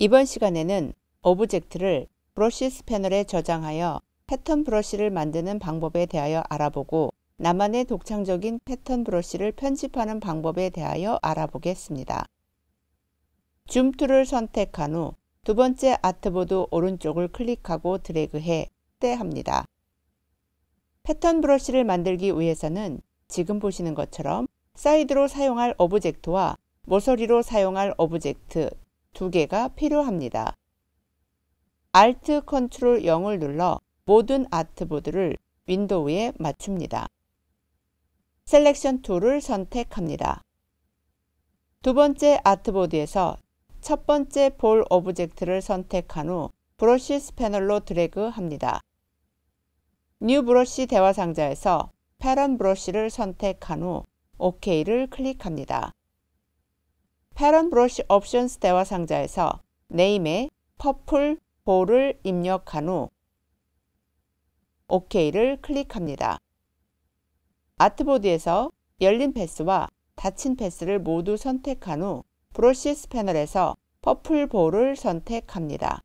이번 시간에는 오브젝트를 브러시스 패널에 저장하여 패턴 브러시를 만드는 방법에 대하여 알아보고 나만의 독창적인 패턴 브러시를 편집하는 방법에 대하여 알아보겠습니다. 줌 툴을 선택한 후 두 번째 아트보드 오른쪽을 클릭하고 드래그해 때합니다 패턴 브러시를 만들기 위해서는 지금 보시는 것처럼 사이드로 사용할 오브젝트와 모서리로 사용할 오브젝트 두 개가 필요합니다. Alt Ctrl 0을 눌러 모든 아트보드를 윈도우에 맞춥니다. 셀렉션 툴을 선택합니다. 두 번째 아트보드에서 첫 번째 볼 오브젝트를 선택한 후 브러쉬스 패널로 드래그합니다. 뉴 브러쉬 대화 상자에서 패런 브러쉬를 선택한 후 OK를 클릭합니다. 패런 브러쉬 옵션스 대화 상자에서 네임에 퍼플 볼을 입력한 후 OK를 클릭합니다. 아트보드에서 열린 패스와 닫힌 패스를 모두 선택한 후브러쉬스 패널에서 퍼플 볼을 선택합니다.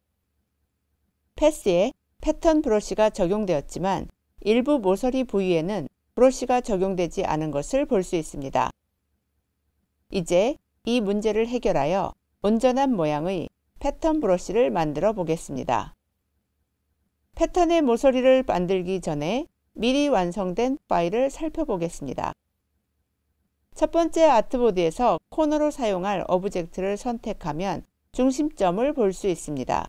패스에 패턴 브러쉬가 적용되었지만 일부 모서리 부위에는 브러쉬가 적용되지 않은 것을 볼 수 있습니다. 이제 이 문제를 해결하여 온전한 모양의 패턴 브러쉬를 만들어 보겠습니다. 패턴의 모서리를 만들기 전에 미리 완성된 파일을 살펴보겠습니다. 첫 번째 아트보드에서 코너로 사용할 오브젝트를 선택하면 중심점을 볼 수 있습니다.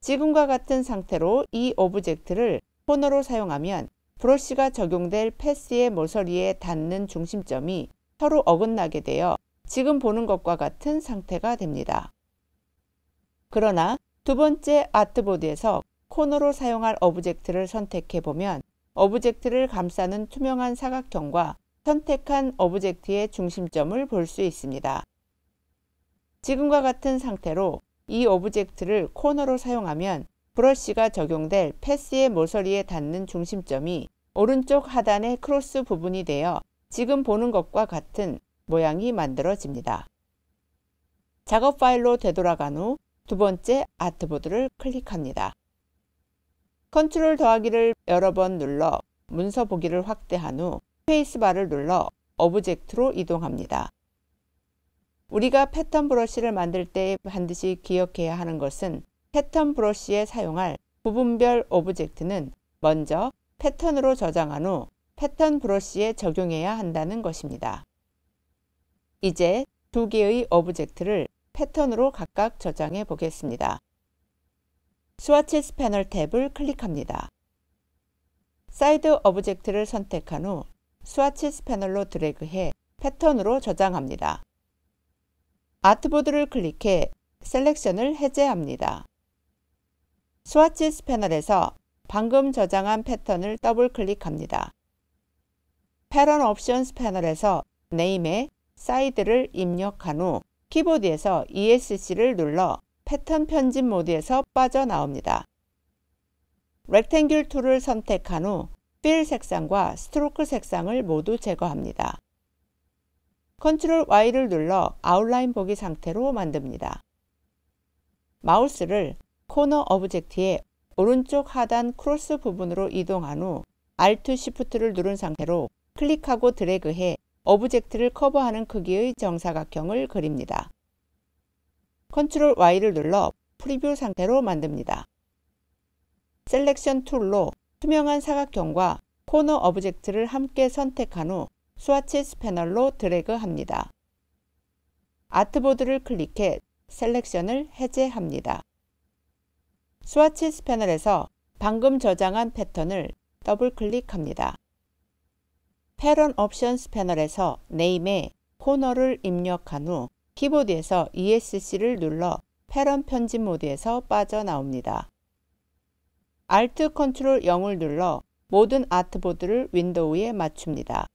지금과 같은 상태로 이 오브젝트를 코너로 사용하면 브러쉬가 적용될 패스의 모서리에 닿는 중심점이 서로 어긋나게 되어 지금 보는 것과 같은 상태가 됩니다. 그러나 두 번째 아트보드에서 코너로 사용할 오브젝트를 선택해 보면 오브젝트를 감싸는 투명한 사각형과 선택한 오브젝트의 중심점을 볼 수 있습니다. 지금과 같은 상태로 이 오브젝트를 코너로 사용하면 브러쉬가 적용될 패스의 모서리에 닿는 중심점이 오른쪽 하단의 크로스 부분이 되어 지금 보는 것과 같은 모양이 만들어집니다. 작업 파일로 되돌아간 후 두 번째 아트보드를 클릭합니다. 컨트롤 더하기를 여러 번 눌러 문서 보기를 확대한 후 스페이스바를 눌러 오브젝트로 이동합니다. 우리가 패턴 브러쉬를 만들 때 반드시 기억해야 하는 것은 패턴 브러쉬에 사용할 부분별 오브젝트는 먼저 패턴으로 저장한 후 패턴 브러쉬에 적용해야 한다는 것입니다. 이제 두 개의 오브젝트를 패턴으로 각각 저장해 보겠습니다. 스와치스 패널 탭을 클릭합니다. 사이드 오브젝트를 선택한 후 스와치스 패널로 드래그해 패턴으로 저장합니다. 아트보드를 클릭해 셀렉션을 해제합니다. 스와치스 패널에서 방금 저장한 패턴을 더블 클릭합니다. 패런 옵션스 패널에서 네임에 사이드를 입력한 후 키보드에서 ESC를 눌러 패턴 편집 모드에서 빠져나옵니다. 렉탱귤 툴을 선택한 후 필 색상과 스트로크 색상을 모두 제거합니다. 컨트롤 Y를 눌러 아웃라인 보기 상태로 만듭니다. 마우스를 코너 오브젝트의 오른쪽 하단 크로스 부분으로 이동한 후 Alt Shift를 누른 상태로 클릭하고 드래그해 어브젝트를 커버하는 크기의 정사각형을 그립니다. 컨트롤 Y를 눌러 프리뷰 상태로 만듭니다. 셀렉션 툴로 투명한 사각형과 코너 어브젝트를 함께 선택한 후 스와치스 패널로 드래그합니다. 아트보드를 클릭해 셀렉션을 해제합니다. 스와치스 패널에서 방금 저장한 패턴을 더블클릭합니다. 패런 옵션스 패널에서 네임에 코너를 입력한 후 키보드에서 ESC를 눌러 패런 편집 모드에서 빠져나옵니다. Alt 컨트롤 0을 눌러 모든 아트보드를 윈도우에 맞춥니다.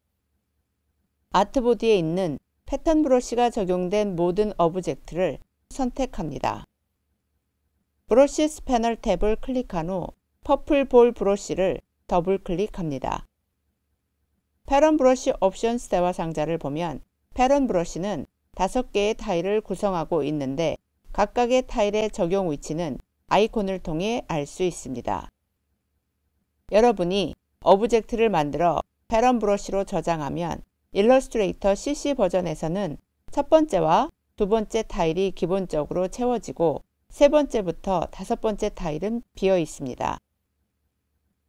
아트보드에 있는 패턴 브러쉬가 적용된 모든 어브젝트를 선택합니다. 브러시스 패널 탭을 클릭한 후 퍼플 볼 브러쉬를 더블 클릭합니다. 패런 브러쉬 옵션스 대와 상자를 보면 패런 브러쉬는 다섯 개의 타일을 구성하고 있는데 각각의 타일의 적용 위치는 아이콘을 통해 알 수 있습니다. 여러분이 오브젝트를 만들어 패런 브러쉬로 저장하면 일러스트레이터 CC 버전에서는 첫 번째와 두 번째 타일이 기본적으로 채워지고 세 번째부터 다섯 번째 타일은 비어 있습니다.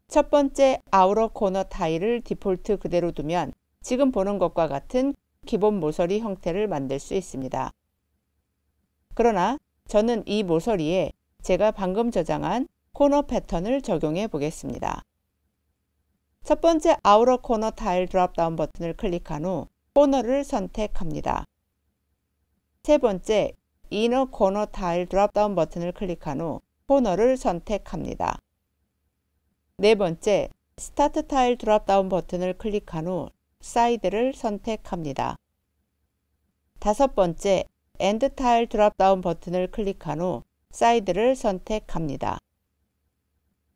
첫 번째 아우러 코너 타일을 디폴트 그대로 두면 지금 보는 것과 같은 기본 모서리 형태를 만들 수 있습니다. 그러나 저는 이 모서리에 제가 방금 저장한 코너 패턴을 적용해 보겠습니다. 첫 번째 아우러 코너 타일 드랍다운 버튼을 클릭한 후 코너를 선택합니다. 세 번째 이너 코너 타일 드랍다운 버튼을 클릭한 후 코너를 선택합니다. 네 번째, 스타트 타일 드랍다운 버튼을 클릭한 후 사이드를 선택합니다. 다섯 번째, 엔드 타일 드랍다운 버튼을 클릭한 후 사이드를 선택합니다.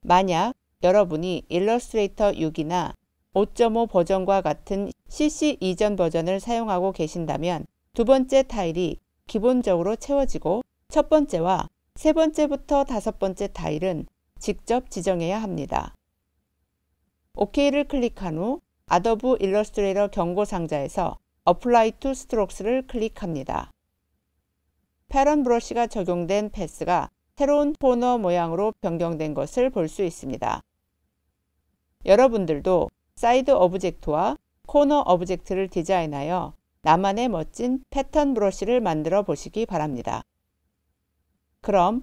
만약 여러분이 일러스트레이터 6이나 5.5 버전과 같은 CC 이전 버전을 사용하고 계신다면 두 번째 타일이 기본적으로 채워지고 첫 번째와 세 번째부터 다섯 번째 타일은 직접 지정해야 합니다. OK를 클릭한 후 Adobe Illustrator 경고 상자에서 Apply to Strokes를 클릭합니다. 패런 브러쉬가 적용된 패스가 새로운 토너 모양으로 변경된 것을 볼 수 있습니다. 여러분들도 사이드 오브젝트와 코너 오브젝트를 디자인하여 나만의 멋진 패턴 브러쉬를 만들어 보시기 바랍니다. 그럼